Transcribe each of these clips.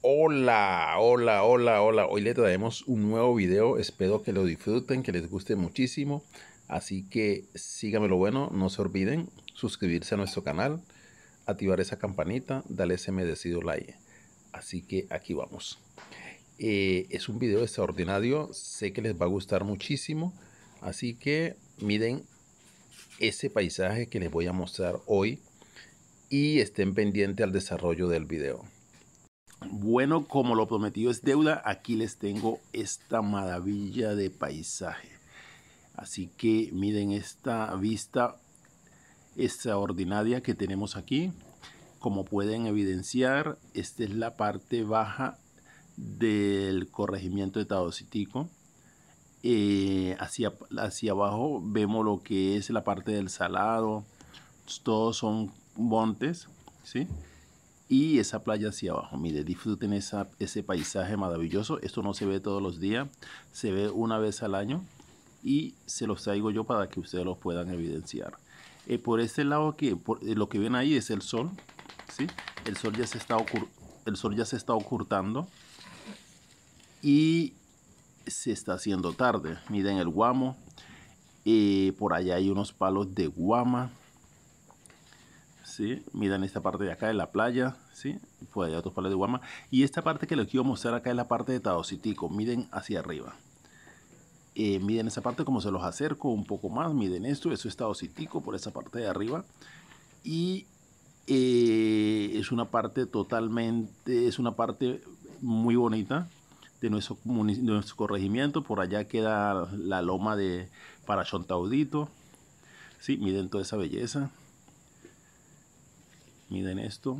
Hola, hola, hola, hola. Hoy les traemos un nuevo video. Espero que lo disfruten, que les guste muchísimo. Así que síganme lo bueno. No se olviden suscribirse a nuestro canal, activar esa campanita, darle ese merecido like. Así que aquí vamos. Eh, es un video extraordinario. Sé que les va a gustar muchísimo. Así que miren ese paisaje que les voy a mostrar hoy y estén pendientes al desarrollo del video. Bueno, como lo prometido es deuda, aquí les tengo esta maravilla de paisaje. Así que miren esta vista extraordinaria que tenemos aquí. Como pueden evidenciar, esta es la parte baja del corregimiento de Tadocitico. Eh, hacia, hacia abajo vemos lo que es la parte del salado. Todos son montes, ¿sí? y esa playa hacia abajo. Mire, disfruten esa, ese paisaje maravilloso. Esto no se ve todos los días, se ve una vez al año y se los traigo yo para que ustedes los puedan evidenciar. Eh, por este lado que eh, lo que ven ahí es el sol, ¿sí? El sol ya se está el sol ya se ocultando y se está haciendo tarde. Miren el guamo. y eh, por allá hay unos palos de guama ¿sí? esta parte de acá de la playa, ¿sí? fue allá otros palos de Guama. Y esta parte que les quiero mostrar acá es la parte de Taositico. Miren hacia arriba. Eh, miren esa parte como se los acerco un poco más. Miren esto, eso es Taositico por esa parte de arriba. Y eh, es una parte totalmente, es una parte muy bonita de nuestro, nuestro corregimiento. Por allá queda la loma de Parachontaudito. Sí, miren toda esa belleza. Miren esto.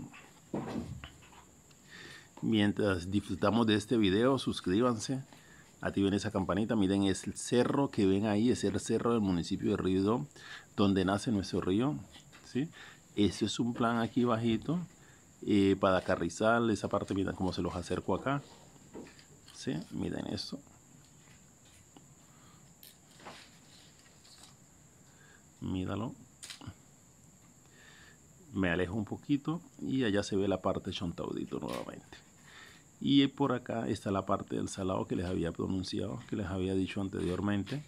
Mientras disfrutamos de este video, suscríbanse. Activen esa campanita. Miren, es el cerro que ven ahí, es el cerro del municipio de Río, donde nace nuestro río. ¿sí? Ese es un plan aquí bajito eh, para carrizal. Esa parte, miren cómo se los acerco acá. ¿sí? Miren esto. Míralo me alejo un poquito y allá se ve la parte chontaudito nuevamente. Y por acá está la parte del salado que les había pronunciado, que les había dicho anteriormente.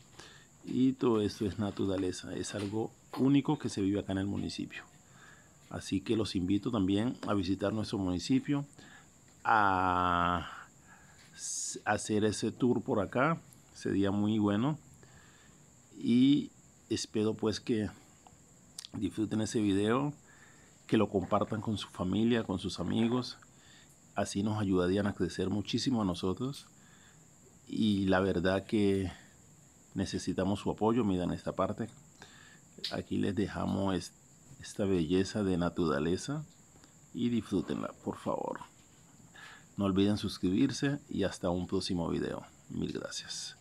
Y todo esto es naturaleza, es algo único que se vive acá en el municipio. Así que los invito también a visitar nuestro municipio, a hacer ese tour por acá, sería muy bueno. Y espero pues que disfruten ese video que lo compartan con su familia, con sus amigos. Así nos ayudarían a crecer muchísimo a nosotros. Y la verdad que necesitamos su apoyo. Miren esta parte. Aquí les dejamos esta belleza de naturaleza y disfrútenla, por favor. No olviden suscribirse y hasta un próximo video. Mil gracias.